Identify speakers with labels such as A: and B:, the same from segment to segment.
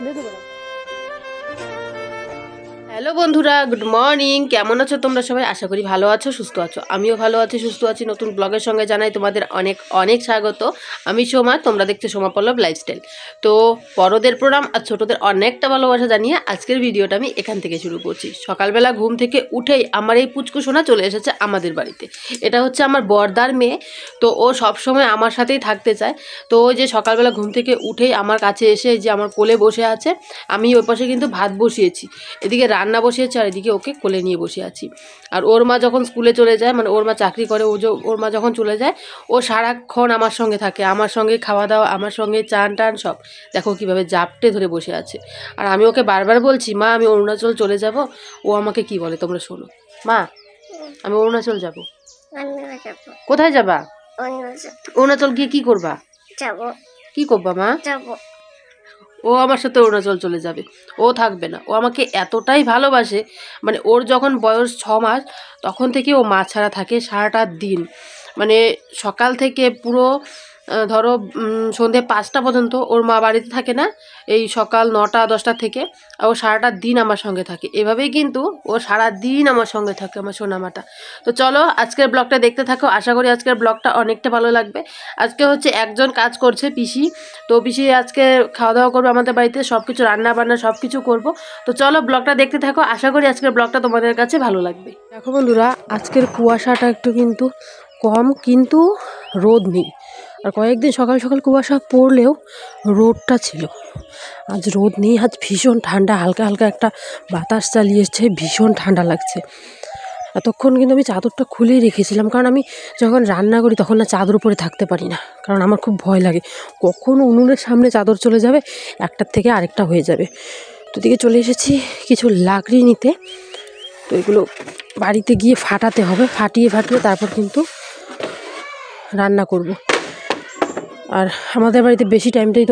A: 没得了。হ্যালো বন্ধুরা good morning কেমন আছো তোমরা সবাই আশা করি ভালো আছো সুস্থ আছো আমিও ভালো আছি সুস্থ আছি নতুন ব্লগের সঙ্গে জানাই তোমাদের অনেক অনেক স্বাগত আমি সোমা তোমরা দেখছো সোমা পল্লব লাইফস্টাইল তো বড়দের প্রোগ্রাম আর ছোটোদের অনেকটা ভালোবাসা জানিয়ে আজকের ভিডিওটা আমি এখান থেকে শুরু করছি সকালবেলা ঘুম থেকে উঠেই আমার এই পুচকু সোনা চলে এসেছে আমাদের বাড়িতে এটা হচ্ছে আমার বর্দার মেয়ে তো ও সব সময় আমার সাথেই থাকতে চায় তো যে সকালবেলা ঘুম থেকে উঠেই আমার কাছে এসে যে আমার কোলে বসে আছে আমি ওই পাশে কিন্তু ভাত বসিয়েছি এদিকে রান্না বসিয়ে আর এদিকে ওকে কোলে নিয়ে বসে আছি আর ওর মা যখন স্কুলে চলে যায় মানে ওর মা চাকরি করে ও ওর মা যখন চলে যায় ও সারাক্ষণ আমার সঙ্গে থাকে আমার সঙ্গে খাওয়া দাওয়া আমার সঙ্গে চান টান সব দেখো কিভাবে জাপটে ধরে বসে আছে আর আমি ওকে বারবার বলছি মা আমি অরুণাচল চলে যাব ও আমাকে কি বলে তোমরা শোনো মা আমি অরুণাচল যাব কোথায় যাবা অরুণাচল গিয়ে কি করবা যাব কি করবা মা যাব ও আমার সাথে অরুণাচল চলে যাবে ও থাকবে না ও আমাকে এতটাই ভালোবাসে মানে ওর যখন বয়স ছ মাস তখন থেকে ও মা ছাড়া থাকে সারাটা দিন মানে সকাল থেকে পুরো ধরো সন্ধে পাঁচটা পর্যন্ত ওর মা বাড়িতে থাকে না এই সকাল নটা দশটা থেকে ও সারাটা দিন আমার সঙ্গে থাকে এভাবেই কিন্তু ও সারা দিন আমার সঙ্গে থাকে আমার সোনামাটা তো চলো আজকের ব্লগটা দেখতে থাকো আশা করি আজকের ব্লগটা অনেকটা ভালো লাগবে আজকে হচ্ছে একজন কাজ করছে পিসি তো পিসি আজকে খাওয়া দাওয়া করবো আমাদের বাড়িতে সব কিছু রান্না বান্না সব কিছু করবো তো চলো ব্লগটা দেখতে থাকো আশা করি আজকের ব্লগটা তোমাদের কাছে ভালো লাগবে দেখো বন্ধুরা আজকের কুয়াশাটা একটু কিন্তু কম কিন্তু রোদ নেই আর কয়েকদিন সকাল সকাল কুয়াশা পড়লেও রোদটা ছিল আজ রোদ নেই আজ ভীষণ ঠান্ডা হালকা হালকা একটা বাতাস চালিয়েছে ভীষণ ঠান্ডা লাগছে এতক্ষণ কিন্তু আমি চাদরটা খুলেই রেখেছিলাম কারণ আমি যখন রান্না করি তখন না চাদর উপরে থাকতে পারি না কারণ আমার খুব ভয় লাগে কখন উনুনের সামনে চাদর চলে যাবে একটার থেকে আরেকটা হয়ে যাবে তো দিকে চলে এসেছি কিছু লাকড়ি নিতে তো এগুলো বাড়িতে গিয়ে ফাটাতে হবে ফাটিয়ে ফাটিয়ে তারপর কিন্তু রান্না করবো আর আমাদের বাড়িতে বেশি টাইমটাই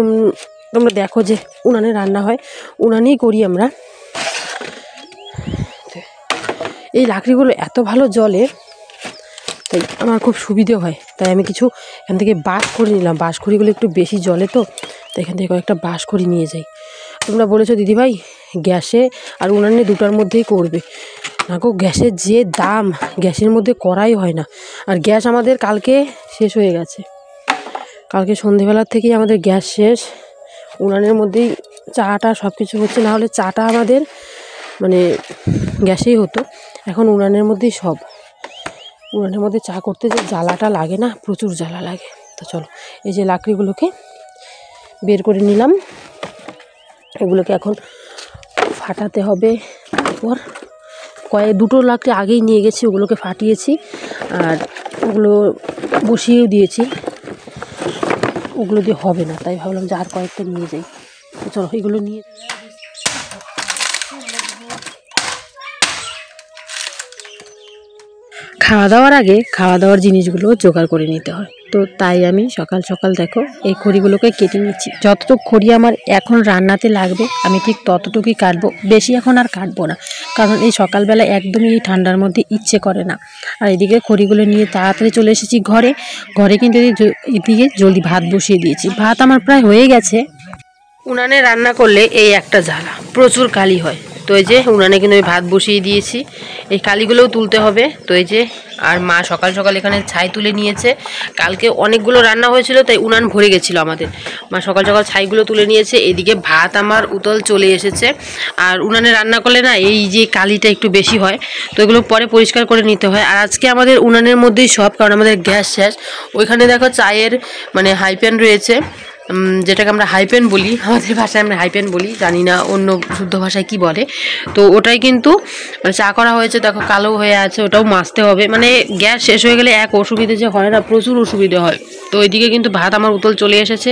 A: তোমরা দেখো যে উনানে রান্না হয় উনানেই করি আমরা এই লাকড়িগুলো এত ভালো জলে তাই আমার খুব সুবিধে হয় তাই আমি কিছু এখান থেকে বাস করে নিলাম বাস খড়িগুলো একটু বেশি জলে তো তাই এখান থেকে কয়েকটা বাস করে নিয়ে যাই তোমরা বলেছো দিদিভাই গ্যাসে আর উনানে দুটার মধ্যেই করবে না গো গ্যাসের যে দাম গ্যাসের মধ্যে করাই হয় না আর গ্যাস আমাদের কালকে শেষ হয়ে গেছে কালকে সন্ধেবেলার থেকেই আমাদের গ্যাস শেষ উনানের মধ্যেই চাটা সব কিছু হচ্ছে না হলে চাটা আমাদের মানে গ্যাসেই হতো এখন উনানের মধ্যেই সব উনানের মধ্যে চা করতে যে জ্বালাটা লাগে না প্রচুর জ্বালা লাগে তো চলো এই যে লাকড়িগুলোকে বের করে নিলাম এগুলোকে এখন ফাটাতে হবে তারপর কয়েক দুটো লাকড়ি আগেই নিয়ে গেছি ওগুলোকে ফাটিয়েছি আর ওগুলো বসিয়েও দিয়েছি ওগুলো দিয়ে হবে না তাই ভাবলাম যে আর কয়েকটা নিয়ে যাই চলো এগুলো নিয়ে খাওয়া দাওয়ার আগে খাওয়া দাওয়ার জিনিসগুলো জোগাড় করে নিতে হয় তো তাই আমি সকাল সকাল দেখো এই খড়িগুলোকে কেটে নিচ্ছি যতটুকু খড়ি আমার এখন রান্নাতে লাগবে আমি ঠিক ততটুকুই কাটবো বেশি এখন আর কাটবো না কারণ এই সকালবেলা একদমই এই ঠান্ডার মধ্যে ইচ্ছে করে না আর এদিকে খড়িগুলো নিয়ে তাড়াতাড়ি চলে এসেছি ঘরে ঘরে কিন্তু এদিকে জলদি ভাত বসিয়ে দিয়েছি ভাত আমার প্রায় হয়ে গেছে উনানে রান্না করলে এই একটা জ্বালা প্রচুর কালি হয় তো এই যে উনানে কিন্তু আমি ভাত বসিয়ে দিয়েছি এই কালিগুলোও তুলতে হবে তো এই যে আর মা সকাল সকাল এখানে ছাই তুলে নিয়েছে কালকে অনেকগুলো রান্না হয়েছিল তাই উনান ভরে গেছিলো আমাদের মা সকাল সকাল ছাইগুলো তুলে নিয়েছে এদিকে ভাত আমার উতল চলে এসেছে আর উনানে রান্না করলে না এই যে কালিটা একটু বেশি হয় তো এগুলো পরে পরিষ্কার করে নিতে হয় আর আজকে আমাদের উনানের মধ্যেই সব কারণ আমাদের গ্যাস শ্যাস ওইখানে দেখো চায়ের মানে হাইপ্যান রয়েছে যেটাকে আমরা হাইপেন বলি আমাদের ভাষায় আমরা হাইপেন বলি জানি না অন্য শুদ্ধ ভাষায় কি বলে তো ওটাই কিন্তু মানে চা করা হয়েছে দেখো কালো হয়ে আছে ওটাও মাজতে হবে মানে গ্যাস শেষ হয়ে গেলে এক অসুবিধে যে হয় না প্রচুর অসুবিধে হয় তো এদিকে কিন্তু ভাত আমার উতল চলে এসেছে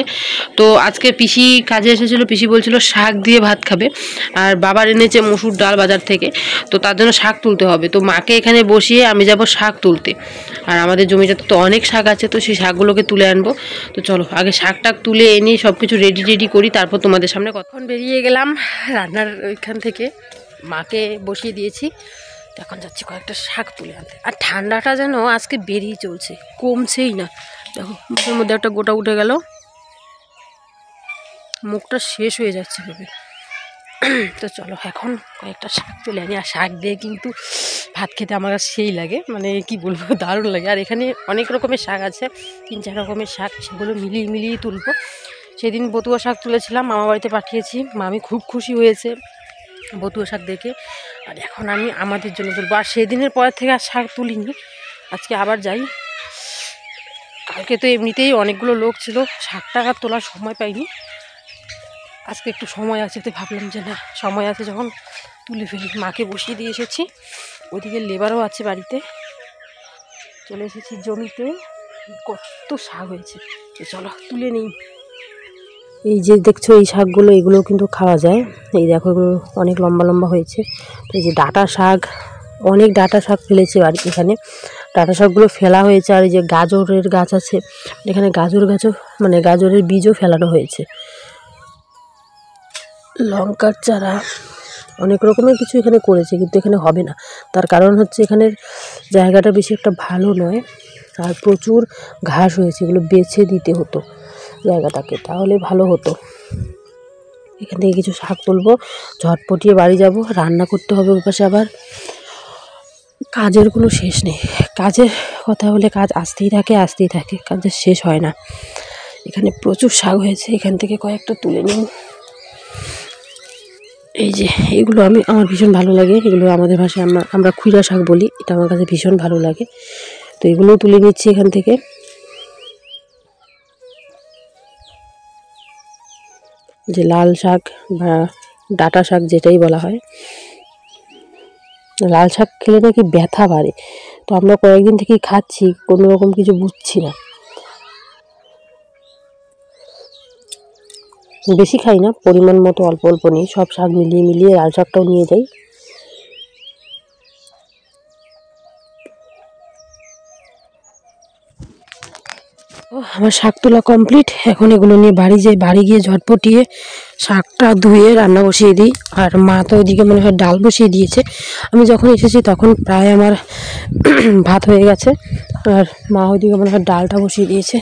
A: তো আজকে পিসি কাজে এসেছিলো পিসি বলছিল শাক দিয়ে ভাত খাবে আর বাবার এনেছে মসুর ডাল বাজার থেকে তো তার জন্য শাক তুলতে হবে তো মাকে এখানে বসিয়ে আমি যাব শাক তুলতে আর আমাদের জমিটা তো অনেক শাক আছে তো সেই শাকগুলোকে তুলে আনবো তো চলো আগে শাক টাক তুলে এনে সব কিছু রেডি রেডি করি তারপর তোমাদের সামনে কতক্ষণ বেরিয়ে গেলাম রান্নার ওইখান থেকে মাকে বসিয়ে দিয়েছি এখন যাচ্ছি কয়েকটা শাক তুলে আনতে আর ঠান্ডাটা যেন আজকে বেরিয়ে চলছে কমছেই না দেখো মুখের মধ্যে একটা গোটা উঠে গেল মুখটা শেষ হয়ে যাচ্ছে ভেবে তো চলো এখন কয়েকটা শাক তুলে আনি আর শাক দিয়ে কিন্তু ভাত খেতে আমার সেই লাগে মানে কি বলবো দারুণ লাগে আর এখানে অনেক রকমের শাক আছে তিন চার রকমের শাক সেগুলো মিলিয়ে মিলিয়ে তুলবো সেদিন বতুয়া শাক তুলেছিলাম মামা বাড়িতে পাঠিয়েছি মামি খুব খুশি হয়েছে বতুয়া শাক দেখে আর এখন আমি আমাদের জন্য তুলবো আর সেদিনের পর থেকে আর শাক তুলিনি আজকে আবার যাই কালকে তো এমনিতেই অনেকগুলো লোক ছিল শাক টাকা তোলার সময় পাইনি আজকে একটু সময় আছে তো ভাবলাম যে না সময় আছে যখন তুলে ফেলি মাকে বসিয়ে দিয়ে এসেছি ওদিকে লেবারও আছে বাড়িতে চলে এসেছি জমিতে কত শাক হয়েছে চলো তুলে নিই এই যে দেখছো এই শাকগুলো এগুলো কিন্তু খাওয়া যায় এই দেখো অনেক লম্বা লম্বা হয়েছে তো এই যে ডাটা শাক অনেক ডাটা শাক ফেলেছে আর এখানে ডাটা শাকগুলো ফেলা হয়েছে আর এই যে গাজরের গাছ আছে এখানে গাজর গাছও মানে গাজরের বীজও ফেলানো হয়েছে লঙ্কার চারা অনেক রকমের কিছু এখানে করেছে কিন্তু এখানে হবে না তার কারণ হচ্ছে এখানের জায়গাটা বেশি একটা ভালো নয় আর প্রচুর ঘাস হয়েছে এগুলো বেছে দিতে হতো জায়গাটাকে তাহলে ভালো হতো এখান থেকে কিছু শাক তুলবো ঝটপটিয়ে বাড়ি যাব রান্না করতে হবে ওপাশে আবার কাজের কোনো শেষ নেই কাজের কথা হলে কাজ আসতেই থাকে আসতেই থাকে কাজের শেষ হয় না এখানে প্রচুর শাক হয়েছে এখান থেকে কয়েকটা তুলে নিই এই যে এগুলো আমি আমার ভীষণ ভালো লাগে এগুলো আমাদের ভাষায় আমরা আমরা খুইরা শাক বলি এটা আমার কাছে ভীষণ ভালো লাগে তো এগুলোও তুলে নিচ্ছি এখান থেকে যে লাল শাক বা ডাটা শাক যেটাই বলা হয় লাল শাক খেলে নাকি ব্যথা বাড়ে তো আমরা কয়েকদিন থেকেই খাচ্ছি কোনো রকম কিছু বুঝছি না বেশি খাই না পরিমাণ মতো অল্প অল্প নিই সব শাক মিলিয়ে মিলিয়ে লাল শাকটাও নিয়ে যাই আমার শাক তোলা কমপ্লিট এখন এগুলো নিয়ে বাড়ি যাই বাড়ি গিয়ে ঝটপটিয়ে শাকটা ধুয়ে রান্না বসিয়ে দিই আর মা তো ওইদিকে মনে হয় ডাল বসিয়ে দিয়েছে আমি যখন এসেছি তখন প্রায় আমার ভাত হয়ে গেছে আর মা ওইদিকে মনে হয় ডালটা বসিয়ে দিয়েছে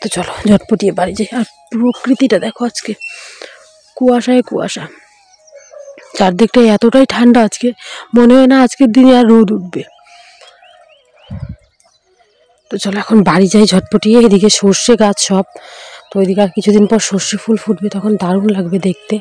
A: তো চলো ঝটপটিয়ে বাড়ি যাই আর প্রকৃতিটা দেখো আজকে কুয়াশায় কুয়াশা চারদিকটা এতটাই ঠান্ডা আজকে মনে হয় না আজকের দিনে আর রোদ উঠবে তো চলো এখন বাড়ি যাই ঝটপটিয়ে এদিকে সর্ষে গাছ সব তো ওইদিকে আর কিছুদিন পর সর্ষে ফুল ফুটবে তখন দারুণ লাগবে দেখতে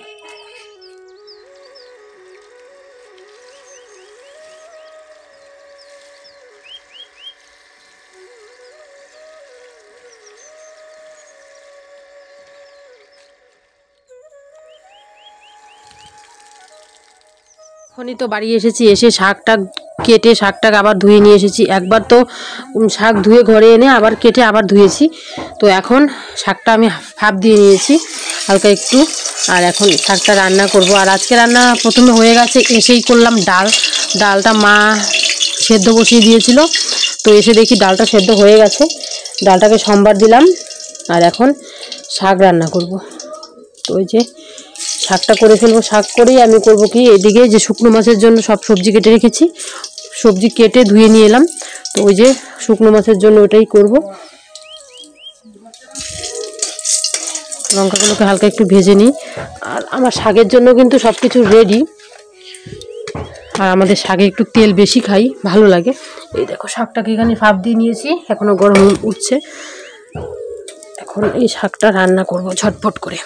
A: এখনই তো বাড়ি এসেছি এসে শাক টাক কেটে শাক টাক আবার ধুয়ে নিয়ে এসেছি একবার তো শাক ধুয়ে ঘরে এনে আবার কেটে আবার ধুয়েছি তো এখন শাকটা আমি হাফ দিয়ে নিয়েছি হালকা একটু আর এখন শাকটা রান্না করব আর আজকে রান্না প্রথমে হয়ে গেছে এসেই করলাম ডাল ডালটা মা সেদ্ধ বসিয়ে দিয়েছিল তো এসে দেখি ডালটা সেদ্ধ হয়ে গেছে ডালটাকে সোমবার দিলাম আর এখন শাক রান্না করব তো ওই যে শাকটা করে ফেলবো শাক করেই আমি করব কি এদিকে যে শুকনো মাছের জন্য সব সবজি কেটে রেখেছি সবজি কেটে ধুয়ে নিয়ে এলাম তো ওই যে শুকনো মাছের জন্য ওটাই করব লঙ্কাগুলোকে হালকা একটু ভেজে নিই আর আমার শাকের জন্য কিন্তু সব কিছু রেডি আর আমাদের শাকে একটু তেল বেশি খাই ভালো লাগে এই দেখো শাকটাকে এখানে ভাপ দিয়ে নিয়েছি এখনও গরম উঠছে এখন এই শাকটা রান্না করব ঝটপট করে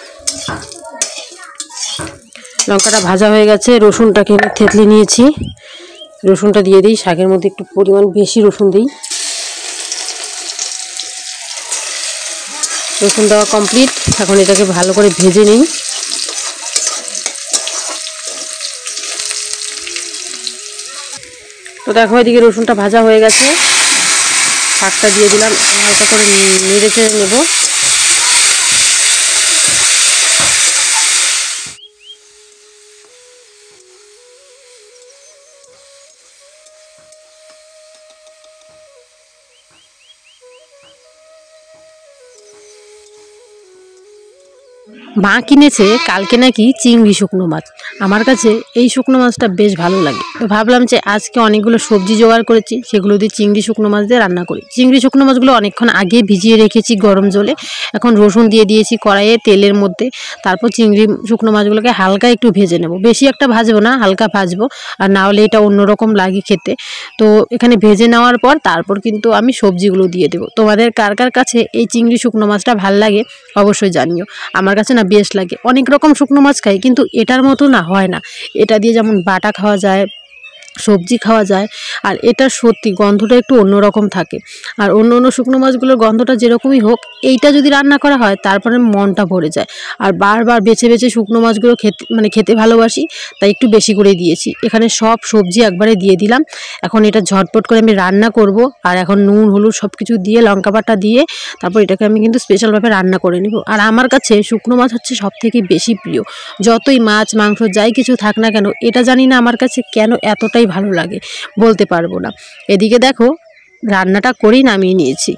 A: লঙ্কাটা ভাজা হয়ে গেছে রসুনটাকে আমি থেতলে নিয়েছি রসুনটা দিয়ে দিই শাকের মধ্যে একটু পরিমাণ বেশি রসুন দিই রসুন দেওয়া কমপ্লিট এখন এটাকে ভালো করে ভেজে নিই তো দেখো এদিকে রসুনটা ভাজা হয়ে গেছে শাকটা দিয়ে দিলাম হালকা করে নেড়েচে নেবো মা কিনেছে কালকে নাকি চিংড়ি শুকনো মাছ আমার কাছে এই শুকনো মাছটা বেশ ভালো লাগে তো ভাবলাম যে আজকে অনেকগুলো সবজি জোগাড় করেছি সেগুলো দিয়ে চিংড়ি শুকনো মাছ দিয়ে রান্না করি চিংড়ি শুকনো মাছগুলো অনেকক্ষণ আগে ভিজিয়ে রেখেছি গরম জলে এখন রসুন দিয়ে দিয়েছি কড়াইয়ে তেলের মধ্যে তারপর চিংড়ি শুকনো মাছগুলোকে হালকা একটু ভেজে নেব বেশি একটা ভাজবো না হালকা ভাজবো আর না হলে এটা অন্যরকম লাগে খেতে তো এখানে ভেজে নেওয়ার পর তারপর কিন্তু আমি সবজিগুলো দিয়ে দেবো তোমাদের কার কার কাছে এই চিংড়ি শুকনো মাছটা ভাল লাগে অবশ্যই জানিও আমার কাছে না বেশ লাগে অনেক রকম শুকনো মাছ খাই কিন্তু এটার মতো না হয় না এটা দিয়ে যেমন বাটা খাওয়া যায় সবজি খাওয়া যায় আর এটা সত্যি গন্ধটা একটু অন্যরকম থাকে আর অন্য অন্য শুকনো মাছগুলোর গন্ধটা যেরকমই হোক এইটা যদি রান্না করা হয় তারপরে মনটা ভরে যায় আর বারবার বেছে বেছে শুকনো মাছগুলো খেতে মানে খেতে ভালোবাসি তাই একটু বেশি করে দিয়েছি এখানে সব সবজি একবারে দিয়ে দিলাম এখন এটা ঝটপট করে আমি রান্না করব আর এখন নুন হলুদ সব কিছু দিয়ে লঙ্কা বাটা দিয়ে তারপর এটাকে আমি কিন্তু স্পেশালভাবে রান্না করে নিব আর আমার কাছে শুকনো মাছ হচ্ছে সব থেকে বেশি প্রিয় যতই মাছ মাংস যাই কিছু থাক না কেন এটা জানি না আমার কাছে কেন এতটাই ভালো লাগে বলতে পারবো না এদিকে দেখো রান্নাটা করেই নামিয়ে নিয়েছি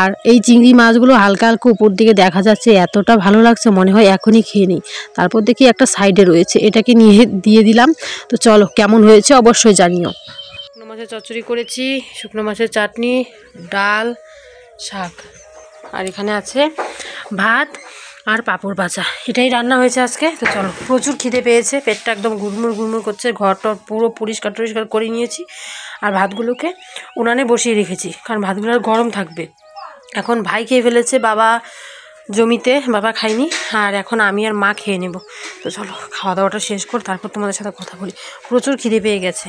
A: আর এই চিংড়ি মাছগুলো হালকা হালকা উপর দিকে দেখা যাচ্ছে এতটা ভালো লাগছে মনে হয় এখনই খেয়ে নিই তারপর দেখি একটা সাইডে রয়েছে এটাকে নিয়ে দিয়ে দিলাম তো চলো কেমন হয়েছে অবশ্যই জানিও শুকনো মাছের চচ্চড়ি করেছি শুকনো মাছের চাটনি ডাল শাক আর এখানে আছে ভাত আর পাঁপড় ভাজা এটাই রান্না হয়েছে আজকে তো চলো প্রচুর খিদে পেয়েছে পেটটা একদম গুড়মুড় গুড়মুড় করছে ঘরটা পুরো পরিষ্কার টরিষ্কার করে নিয়েছি আর ভাতগুলোকে উনানে বসিয়ে রেখেছি কারণ ভাতগুলো আর গরম থাকবে এখন ভাই খেয়ে ফেলেছে বাবা জমিতে বাবা খাইনি আর এখন আমি আর মা খেয়ে নেব তো চলো খাওয়া দাওয়াটা শেষ কর তারপর তোমাদের সাথে কথা বলি প্রচুর খিদে পেয়ে গেছে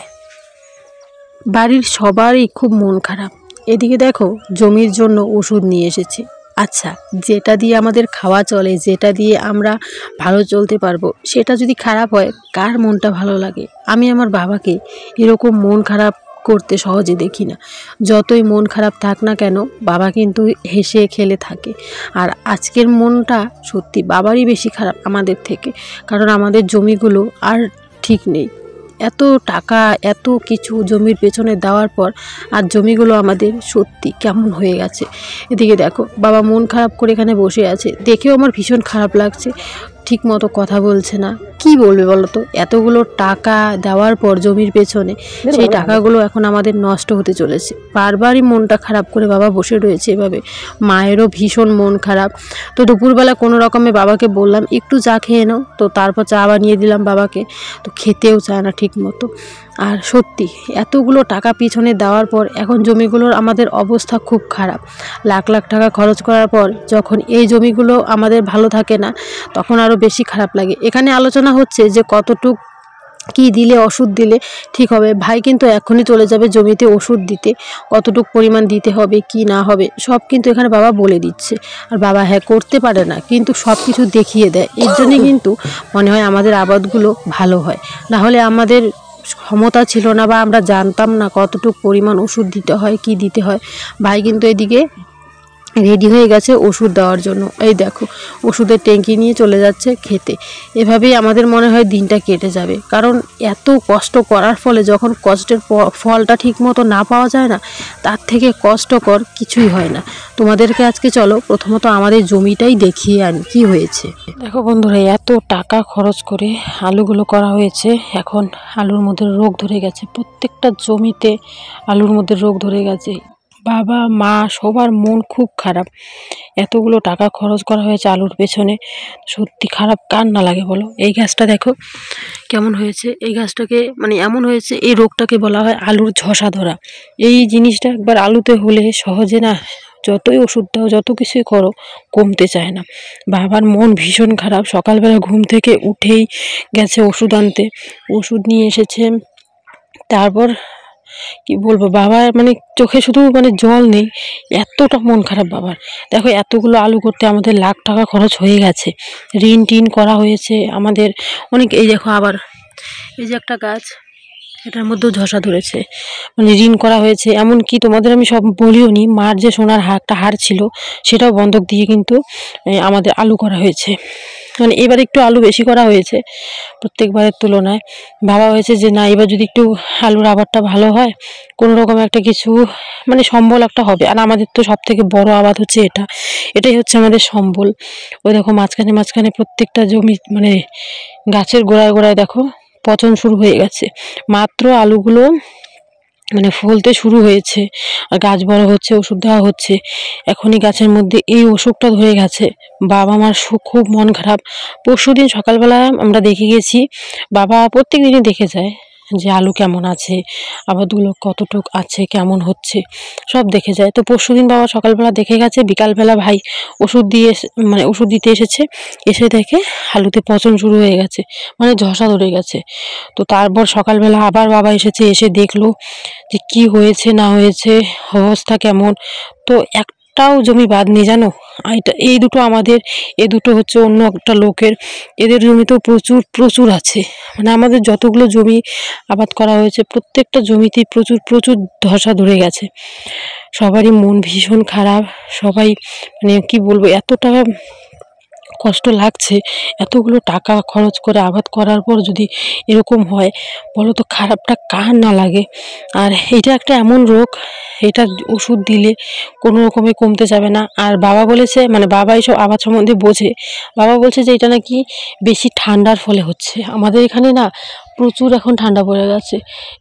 A: বাড়ির সবারই খুব মন খারাপ এদিকে দেখো জমির জন্য ওষুধ নিয়ে এসেছি আচ্ছা যেটা দিয়ে আমাদের খাওয়া চলে যেটা দিয়ে আমরা ভালো চলতে পারবো সেটা যদি খারাপ হয় কার মনটা ভালো লাগে আমি আমার বাবাকে এরকম মন খারাপ করতে সহজে দেখি না যতই মন খারাপ থাক না কেন বাবা কিন্তু হেসে খেলে থাকে আর আজকের মনটা সত্যি বাবারই বেশি খারাপ আমাদের থেকে কারণ আমাদের জমিগুলো আর ঠিক নেই এত টাকা এত কিছু জমির পেছনে দেওয়ার পর আর জমিগুলো আমাদের সত্যি কেমন হয়ে গেছে এদিকে দেখো বাবা মন খারাপ করে এখানে বসে আছে দেখেও আমার ভীষণ খারাপ লাগছে ঠিকমতো কথা বলছে না কি বলবে বলো তো এতগুলো টাকা দেওয়ার পর জমির পেছনে সেই টাকাগুলো এখন আমাদের নষ্ট হতে চলেছে বারবারই মনটা খারাপ করে বাবা বসে রয়েছে এভাবে মায়েরও ভীষণ মন খারাপ তো দুপুরবেলা কোনো রকমে বাবাকে বললাম একটু চা খেয়ে নাও তো তারপর চা বানিয়ে দিলাম বাবাকে তো খেতেও চায় না ঠিক মতো আর সত্যি এতগুলো টাকা পিছনে দেওয়ার পর এখন জমিগুলোর আমাদের অবস্থা খুব খারাপ লাখ লাখ টাকা খরচ করার পর যখন এই জমিগুলো আমাদের ভালো থাকে না তখন আরও বেশি খারাপ লাগে এখানে আলোচনা হচ্ছে যে কতটুক কি দিলে ওষুধ দিলে ঠিক হবে ভাই কিন্তু এখনই চলে যাবে জমিতে ওষুধ দিতে কতটুক পরিমাণ দিতে হবে কি না হবে সব কিন্তু এখানে বাবা বলে দিচ্ছে আর বাবা হ্যাঁ করতে পারে না কিন্তু সব কিছু দেখিয়ে দেয় এর জন্যে কিন্তু মনে হয় আমাদের আবাদগুলো ভালো হয় না হলে আমাদের ক্ষমতা ছিল না বা আমরা জানতাম না কতটুকু পরিমাণ ওষুধ দিতে হয় কি দিতে হয় ভাই কিন্তু এদিকে রেডি হয়ে গেছে ওষুধ দেওয়ার জন্য এই দেখো ওষুধের ট্যাঙ্কি নিয়ে চলে যাচ্ছে খেতে এভাবেই আমাদের মনে হয় দিনটা কেটে যাবে কারণ এত কষ্ট করার ফলে যখন কষ্টের ফলটা ঠিকমতো না পাওয়া যায় না তার থেকে কষ্টকর কিছুই হয় না তোমাদেরকে আজকে চলো প্রথমত আমাদের জমিটাই দেখিয়ে আন কি হয়েছে দেখো বন্ধুরা এত টাকা খরচ করে আলুগুলো করা হয়েছে এখন আলুর মধ্যে রোগ ধরে গেছে প্রত্যেকটা জমিতে আলুর মধ্যে রোগ ধরে গেছে বাবা মা সবার মন খুব খারাপ এতগুলো টাকা খরচ করা হয়েছে আলুর পেছনে সত্যি খারাপ কার না লাগে বলো এই গাছটা দেখো কেমন হয়েছে এই গাছটাকে মানে এমন হয়েছে এই রোগটাকে বলা হয় আলুর ঝসা ধরা এই জিনিসটা একবার আলুতে হলে সহজে না যতই ওষুধ দাও যত কিছুই করো কমতে চায় না বাবার মন ভীষণ খারাপ সকালবেলা ঘুম থেকে উঠেই গেছে ওষুধ আনতে ওষুধ নিয়ে এসেছে তারপর কি বলবো বাবা মানে চোখে শুধু মানে জল নেই এতটা মন খারাপ বাবার দেখো এতগুলো আলু করতে আমাদের লাখ টাকা খরচ হয়ে গেছে ঋণ টিন করা হয়েছে আমাদের অনেক এই দেখো আবার এই যে একটা গাছ এটার মধ্যেও ঝসা ধরেছে মানে ঋণ করা হয়েছে এমন কি তোমাদের আমি সব বলিও নি মার যে সোনার একটা হার ছিল সেটাও বন্ধক দিয়ে কিন্তু আমাদের আলু করা হয়েছে মানে এবার একটু আলু বেশি করা হয়েছে প্রত্যেকবারের তুলনায় ভাবা হয়েছে যে না এবার যদি একটু আলুর আবারটা ভালো হয় কোনো রকম একটা কিছু মানে সম্বল একটা হবে আর আমাদের তো সব থেকে বড়ো আবাদ হচ্ছে এটা এটাই হচ্ছে আমাদের সম্বল ওই দেখো মাঝখানে মাঝখানে প্রত্যেকটা জমি মানে গাছের গোড়ায় গোড়ায় দেখো পচন শুরু হয়ে গেছে মাত্র আলুগুলো মানে ফলতে শুরু হয়েছে আর গাছ বড় হচ্ছে ওষুধ দেওয়া হচ্ছে এখনই গাছের মধ্যে এই অসুখটা ধরে গেছে বাবা মার খুব মন খারাপ পরশু দিন সকালবেলা আমরা দেখে গেছি বাবা প্রত্যেক দিনই দেখে যায় যে আলু কেমন আছে আবাদগুলো কতটুক আছে কেমন হচ্ছে সব দেখে যায় তো পরশু দিন বাবা সকালবেলা দেখে গেছে বিকালবেলা ভাই ওষুধ দিয়ে মানে ওষুধ দিতে এসেছে এসে দেখে আলুতে পচন শুরু হয়ে গেছে মানে ঝসা ধরে গেছে তো তারপর সকালবেলা আবার বাবা এসেছে এসে দেখলো যে কি হয়েছে না হয়েছে অবস্থা কেমন তো এক একটাও জমি বাদ নেই জানো এটা এই দুটো আমাদের এ দুটো হচ্ছে অন্য একটা লোকের এদের জমিতেও প্রচুর প্রচুর আছে মানে আমাদের যতগুলো জমি আবাদ করা হয়েছে প্রত্যেকটা জমিতেই প্রচুর প্রচুর ধসা ধরে গেছে সবারই মন ভীষণ খারাপ সবাই মানে কি বলবো এতটা কষ্ট লাগছে এতগুলো টাকা খরচ করে আবাদ করার পর যদি এরকম হয় বলো তো খারাপটা কার না লাগে আর এটা একটা এমন রোগ এটা ওষুধ দিলে কোনো রকমে কমতে যাবে না আর বাবা বলেছে মানে বাবা এইসব আবাদ সম্বন্ধে বোঝে বাবা বলছে যে এটা নাকি বেশি ঠান্ডার ফলে হচ্ছে আমাদের এখানে না প্রচুর এখন ঠান্ডা পড়ে গেছে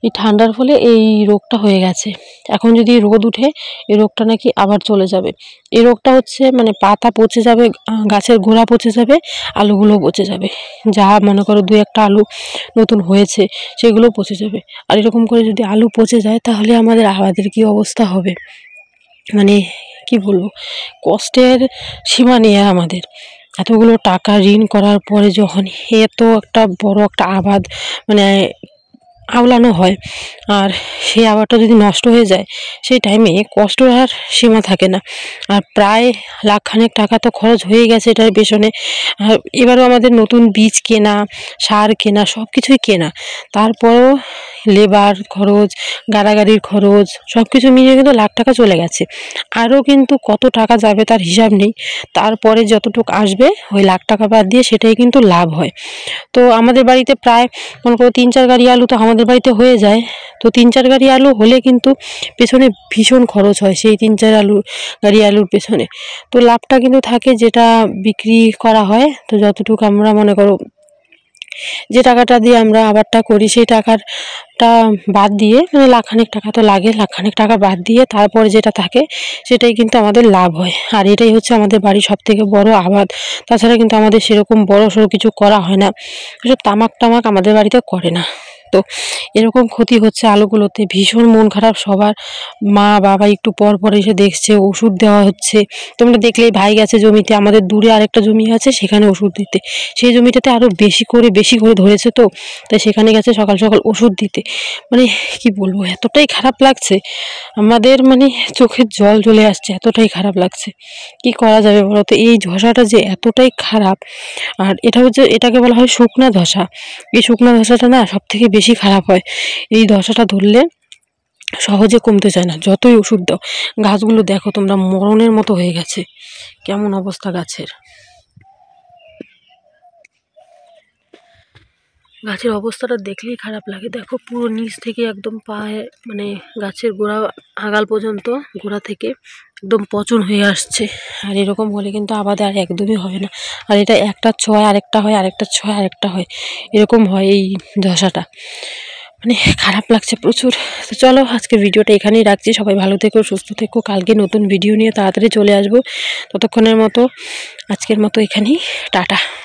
A: এই ঠান্ডার ফলে এই রোগটা হয়ে গেছে এখন যদি রোদ উঠে এই রোগটা নাকি আবার চলে যাবে এই রোগটা হচ্ছে মানে পাতা পচে যাবে গাছের গোড়া পচে যাবে আলুগুলো পচে যাবে যা মনে করো দু একটা আলু নতুন হয়েছে সেগুলো পচে যাবে আর এরকম করে যদি আলু পচে যায় তাহলে আমাদের আমাদের কি অবস্থা হবে মানে কি বলবো কষ্টের সীমা নেই আমাদের এতগুলো টাকা ঋণ করার পরে যখন এত একটা বড় একটা আবাদ মানে আওলানো হয় আর সেই আবারটা যদি নষ্ট হয়ে যায় সেই টাইমে কষ্ট আর সীমা থাকে না আর প্রায় লাখখানেক টাকা তো খরচ হয়ে গেছে এটার পেছনে আর এবারও আমাদের নতুন বীজ কেনা সার কেনা সব কিছুই কেনা তারপরও লেবার খরচ গাড়াগাড়ির খরচ সব কিছু মিলিয়ে কিন্তু লাখ টাকা চলে গেছে আরও কিন্তু কত টাকা যাবে তার হিসাব নেই তারপরে যতটুক আসবে ওই লাখ টাকা বাদ দিয়ে সেটাই কিন্তু লাভ হয় তো আমাদের বাড়িতে প্রায় মনে করো তিন চার গাড়ি আলু তো আমাদের বাড়িতে হয়ে যায় তো তিন চার গাড়ি আলু হলে কিন্তু পেছনে ভীষণ খরচ হয় সেই তিন চার আলু গাড়ি আলুর পেছনে তো লাভটা কিন্তু থাকে যেটা বিক্রি করা হয় তো যতটুকু আমরা মনে করো যে টাকাটা দিয়ে আমরা আবারটা করি সেই টাকারটা বাদ দিয়ে মানে লাখানিক টাকা তো লাগে লাখানিক টাকা বাদ দিয়ে তারপর যেটা থাকে সেটাই কিন্তু আমাদের লাভ হয় আর এটাই হচ্ছে আমাদের বাড়ির সব থেকে বড় আবাদ তাছাড়া কিন্তু আমাদের সেরকম বড়ো সড়ো কিছু করা হয় না এসব তামাক টামাক আমাদের বাড়িতে করে না থাকতো এরকম ক্ষতি হচ্ছে আলুগুলোতে ভীষণ মন খারাপ সবার মা বাবা একটু পর পর এসে দেখছে ওষুধ দেওয়া হচ্ছে তোমরা দেখলেই ভাই গেছে জমিতে আমাদের দূরে আরেকটা জমি আছে সেখানে ওষুধ দিতে সেই জমিটাতে আরও বেশি করে বেশি করে ধরেছে তো তাই সেখানে গেছে সকাল সকাল ওষুধ দিতে মানে কি বলবো এতটাই খারাপ লাগছে আমাদের মানে চোখের জল চলে আসছে এতটাই খারাপ লাগছে কি করা যাবে বলো তো এই ধসাটা যে এতটাই খারাপ আর এটা হচ্ছে এটাকে বলা হয় শুকনা ধসা এই শুকনা ধসাটা না সবথেকে বেশি বেশি খারাপ হয় এই দশাটা ধরলে সহজে কমতে চায় না যতই ওষুধ দাও গাছগুলো দেখো তোমরা মরণের মতো হয়ে গেছে কেমন অবস্থা গাছের গাছের অবস্থাটা দেখলেই খারাপ লাগে দেখো পুরো নিচ থেকে একদম পায়ে মানে গাছের গোড়া আগাল পর্যন্ত গোড়া থেকে একদম পচন হয়ে আসছে আর এরকম হলে কিন্তু আবাদে আর একদমই হয় না আর এটা একটা ছয় আরেকটা হয় আরেকটা ছয় আরেকটা হয় এরকম হয় এই দশাটা মানে খারাপ লাগছে প্রচুর তো চলো আজকে ভিডিওটা এখানেই রাখছি সবাই ভালো থেকো সুস্থ থেকো কালকে নতুন ভিডিও নিয়ে তাড়াতাড়ি চলে আসবো ততক্ষণের মতো আজকের মতো এখানেই টাটা